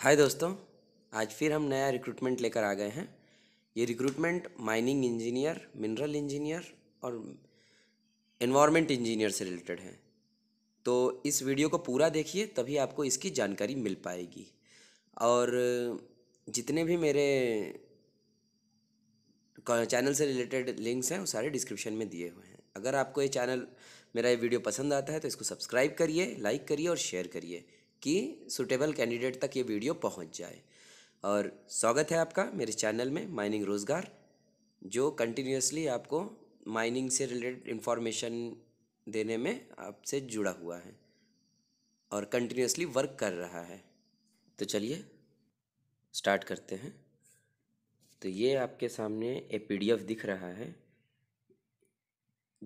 हाय दोस्तों आज फिर हम नया रिक्रूटमेंट लेकर आ गए हैं ये recruitment mining engineer mineral engineer और एनवायरनमेंट इंजीनियर से रिलेटेड है तो इस वीडियो को पूरा देखिए तभी आपको इसकी जानकारी मिल पाएगी और जितने भी मेरे चैनल से रिलेटेड लिंक्स हैं वो सारे डिस्क्रिप्शन में दिए हुए हैं अगर आपको ये चैनल मेरा ये वीडियो पसंद आता है तो इसको सब्सक्राइब करिए लाइक करिए और शेयर करिए कि सुटेबल कैंडिडेट तक ये वीडियो पहुंच जाए और स्वागत है आपका मेरे चैनल में माइनिंग रोज़गार जो कंटिन्यूसली आपको माइनिंग से रिलेटेड इन्फॉर्मेशन देने में आपसे जुड़ा हुआ है और कंटिन्यूसली वर्क कर रहा है तो चलिए स्टार्ट करते हैं तो ये आपके सामने ए पीडीएफ दिख रहा है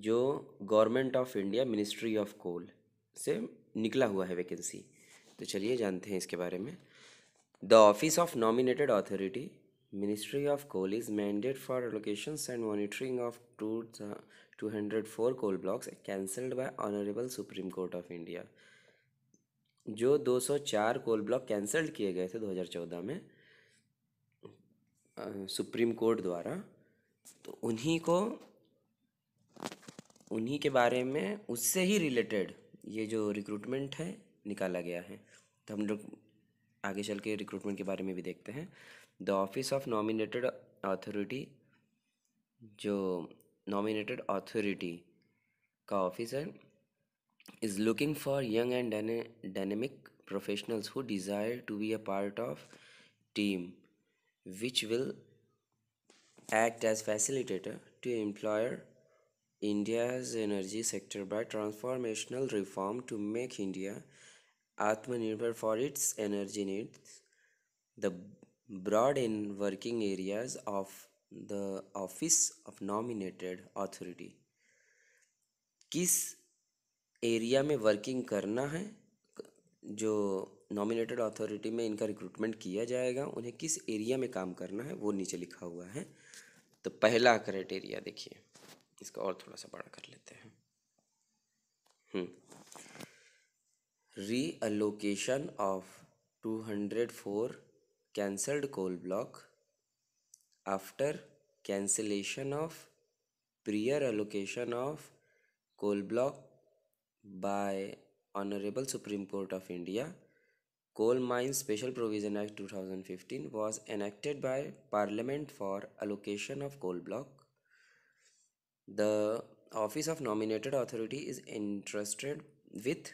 जो government of India ministry of coal से निकला हुआ है वैकेंसी तो चलिए जानते हैं इसके बारे में the office of nominated authority ministry of coal is mandated for allocation and monitoring of two two hundred four coal blocks cancelled by honourable supreme court of India जो दो सौ चार कोल ब्लॉक कैंसल्ड किए गए थे दो हजार चौदह में आ, सुप्रीम कोर्ट द्वारा तो उन्हीं को उन्हीं के बारे में उससे ही रिलेटेड ये जो रिक्रूटमेंट है निकाला गया है तो हम लोग आगे चल के रिक्रूटमेंट के बारे में भी देखते हैं the office of nominated authority जो नॉमिनेटेड अथॉरिटी का ऑफिस है is looking for young and dynamic professionals who desire to be a part of team which will act as facilitator to employer India's energy sector by transformational reform to make India atmanirbhar for its energy needs the broad in working areas of the office of nominated authority किस area में working करना है जो nominated authority में इनका recruitment किया जाएगा उन्हें किस एरिया में काम करना है वो नीचे लिखा हुआ है तो पहला क्राइटेरिया देखिए इसका और थोड़ा सा बड़ा कर लेते हैं हम्म। reallocation of 204 cancelled coal block after cancellation of prior allocation of coal block by honorable supreme court of india coal mines special provision act 2015 was enacted by parliament for allocation of coal block the office of nominated authority is entrusted with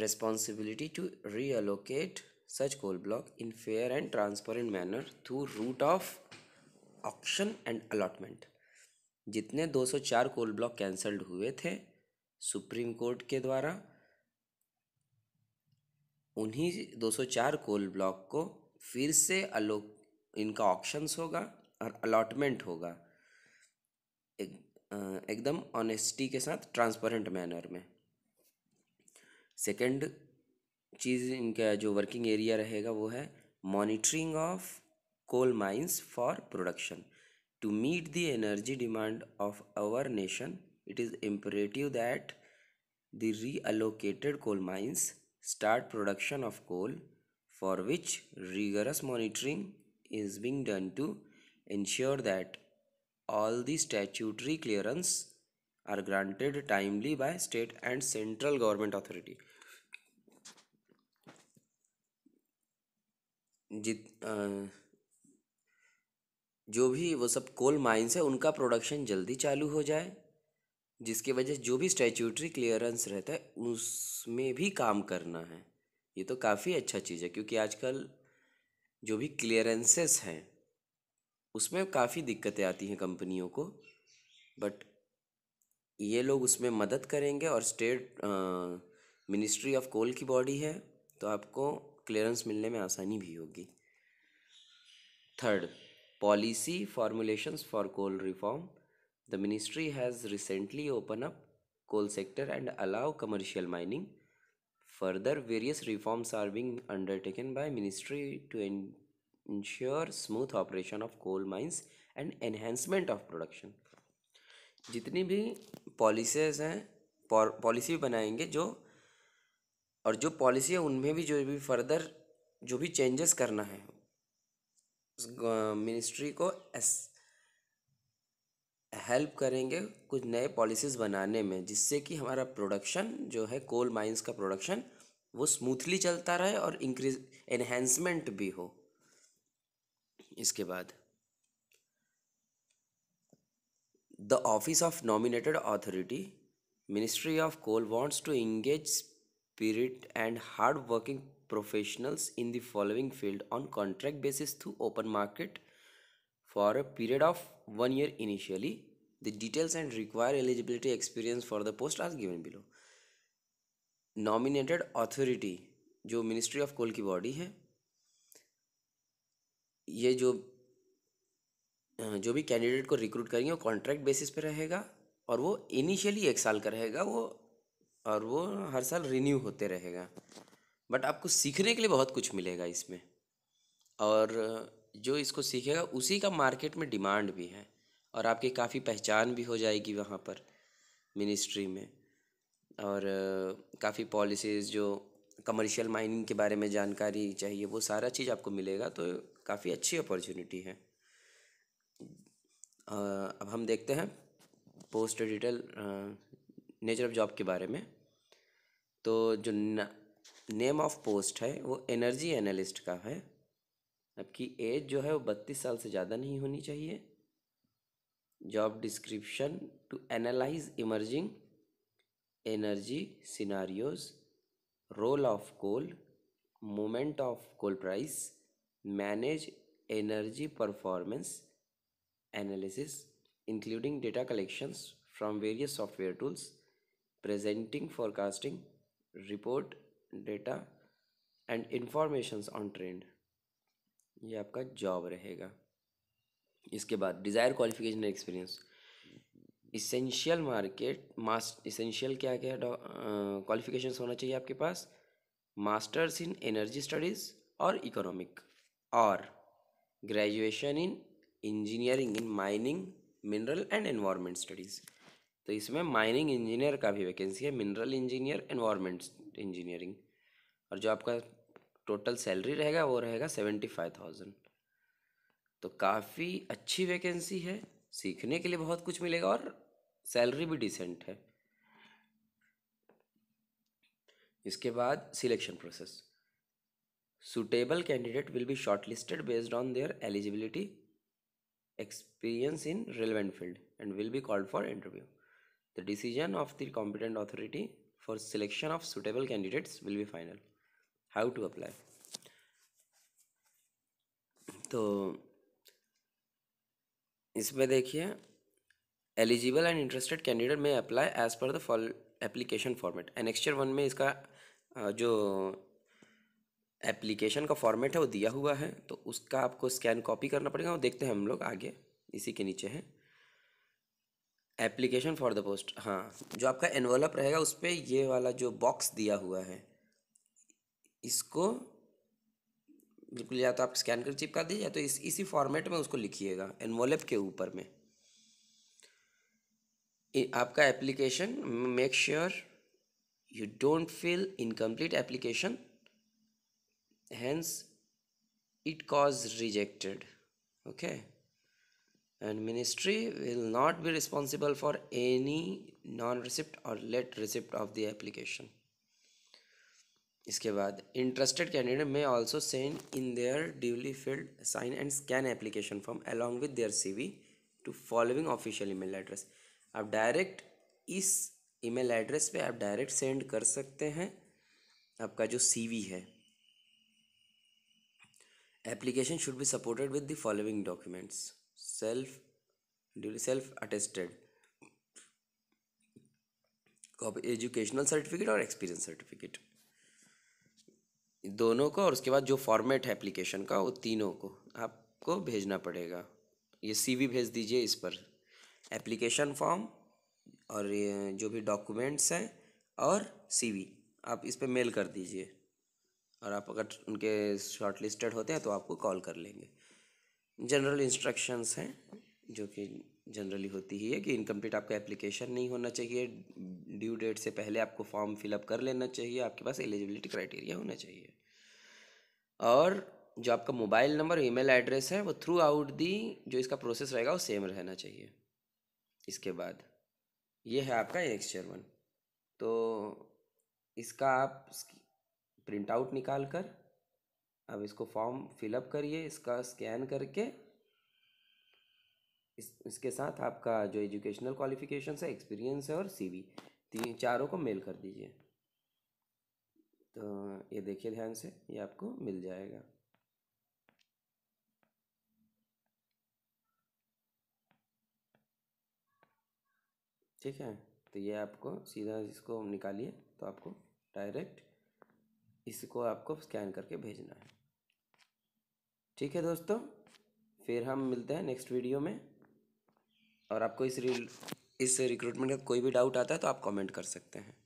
responsibility to reallocate such coal block in fair and transparent manner through route of auction and allotment जितने 204 coal block cancelled हुए थे supreme court के द्वारा उन्हीं 204 coal block को फिर से अलोक इनका ऑप्शंस होगा और अलॉटमेंट होगा एक एकदम ऑनेस्टी के साथ ट्रांसपेरेंट मैनर में सेकेंड चीज़ इनका जो वर्किंग एरिया रहेगा वो है monitoring of coal mines for production to meet the energy demand of our nation it is imperative that the reallocated coal mines start production of coal for which rigorous monitoring is being done to ensure that all the statutory clearance are granted timely by state and central government authority जित आ, जो भी वो सब coal mines है उनका production जल्दी चालू हो जाए जिसके वजह से जो भी स्टैचूटरी क्लियरेंस रहता है उसमें भी काम करना है ये तो काफ़ी अच्छा चीज़ है क्योंकि आजकल जो भी क्लियरेंसेस हैं उसमें काफ़ी दिक्कतें आती हैं कंपनियों को बट ये लोग उसमें मदद करेंगे और स्टेट मिनिस्ट्री ऑफ कोल की बॉडी है तो आपको क्लियरेंस मिलने में आसानी भी होगी third policy formulations for coal reform the ministry has recently open up coal sector and allow commercial mining further various reforms are being undertaken by ministry to ensure smooth operation of coal mines and enhancement of production जितनी भी policies हैं policy बनाएंगे जो और जो policy है उनमें भी जो भी फर्दर जो भी चेंजेस करना है मिनिस्ट्री को एस हेल्प करेंगे कुछ नए पॉलिसीज़ बनाने में जिससे कि हमारा प्रोडक्शन जो है कोल माइंस का प्रोडक्शन वो स्मूथली चलता रहे और इंक्रीज इन्हेंसमेंट भी हो इसके बाद the office of nominated authority ministry of coal wants to engage spirit and hard working professionals in the following field on contract basis through open market for a period of one year initially the details and require eligibility experience for the post as given below nominated authority जो ministry of कोल की body है ये जो जो भी candidate को recruit करेंगे वो कॉन्ट्रैक्ट बेसिस पे रहेगा और वो इनिशियली एक साल का रहेगा वो और वो हर साल रिन्यू होते रहेगा बट आपको सीखने के लिए बहुत कुछ मिलेगा इसमें और जो इसको सीखेगा उसी का मार्केट में डिमांड भी है और आपकी काफ़ी पहचान भी हो जाएगी वहाँ पर मिनिस्ट्री में और काफ़ी पॉलिसीज़ जो कमर्शियल माइनिंग के बारे में जानकारी चाहिए वो सारा चीज़ आपको मिलेगा तो काफ़ी अच्छी अपॉर्चुनिटी है अब हम देखते हैं post detail nature of job के बारे में तो जो नेम ऑफ पोस्ट है वो एनर्जी एनालिस्ट का है आपकी एज जो है वो बत्तीस साल से ज़्यादा नहीं होनी चाहिए job description to analyse emerging energy scenarios role of coal moment of coal price manage energy performance analysis, including data collections from various software tools, presenting forecasting, report data and informations on trend ये आपका job रहेगा इसके बाद desire qualification experience essential market mass essential क्या क्या qualification uh, होना चाहिए आपके पास मास्टर्स इन एनर्जी स्टडीज़ और इकोनॉमिक और graduation in engineering in mining mineral and environment studies तो इसमें माइनिंग इंजीनियर का भी वैकेंसी है मिनरल इंजीनियर एनवायरमेंट इंजीनियरिंग और जो आपका टोटल सैलरी रहेगा वो रहेगा सेवेंटी फाइव थाउजेंड तो काफ़ी अच्छी वैकेंसी है सीखने के लिए बहुत कुछ मिलेगा और सैलरी भी डिसेंट है इसके बाद selection process suitable candidate will be shortlisted based on their eligibility experience in relevant field and will be called for interview. The decision of the competent authority for selection of suitable candidates will be final. How to apply? तो इसमें देखिए eligible and interested candidate may apply as per the fall application format annexure one में इसका जो application का format है वो दिया हुआ है तो उसका आपको स्कैन कॉपी करना पड़ेगा और देखते हैं हम लोग आगे इसी के नीचे है एप्लीकेशन फॉर द पोस्ट हाँ जो आपका एनवलप रहेगा उस पर ये वाला जो बॉक्स दिया हुआ है इसको बिल्कुल या तो आप स्कैन कर चिपका दीजिए या तो इस इसी फॉर्मेट में उसको लिखिएगा एनवलप के ऊपर में आपका application make sure you don't fill incomplete application hence it cause rejected okay and ministry will not be responsible for any non-receipt or late receipt of the application इसके बाद interested candidate may also send in their duly filled sign and scan application form along with their V to following official email address आप direct इस email address पे आप direct send कर सकते हैं आपका जो सी वी है application should be supported with the following documents self duly self attested educational certificate और एक्सपीरियंस सर्टिफिकेट दोनों को और उसके बाद जो फॉर्मेट है एप्लीकेशन का वो तीनों को आपको भेजना पड़ेगा ये सी वी भेज दीजिए इस पर एप्लीकेशन फॉर्म और ये जो भी डॉक्यूमेंट्स हैं और सी वी आप इस पर मेल कर दीजिए और आप अगर उनके शॉर्ट लिस्टेड होते हैं तो आपको कॉल कर लेंगे जनरल इंस्ट्रक्शंस हैं जो कि जनरली होती ही है कि इनकम्प्लीट आपका एप्लीकेशन नहीं होना चाहिए ड्यू डेट से पहले आपको फॉर्म फिलअप कर लेना चाहिए आपके पास एलिजिबिलिटी क्राइटेरिया होना चाहिए और जो आपका मोबाइल नंबर ईमेल एड्रेस है वो थ्रू आउट दी जो इसका प्रोसेस रहेगा वो सेम रहना चाहिए इसके बाद ये है आपका एक्सचर वन तो इसका आप प्रिंट आउट निकाल कर अब इसको फॉर्म फिलअप करिए इसका स्कैन करके इस इसके साथ आपका जो एजुकेशनल क्वालिफिकेशन है एक्सपीरियंस है और सीवी तीन चारों को मेल कर दीजिए तो ये देखिए ध्यान से ये आपको मिल जाएगा ठीक है तो ये आपको सीधा इसको निकालिए तो आपको डायरेक्ट इसको आपको स्कैन करके भेजना है ठीक है दोस्तों फिर हम मिलते हैं नेक्स्ट वीडियो में और आपको इस रिल इस रिक्रूटमेंट का कोई भी डाउट आता है तो आप कमेंट कर सकते हैं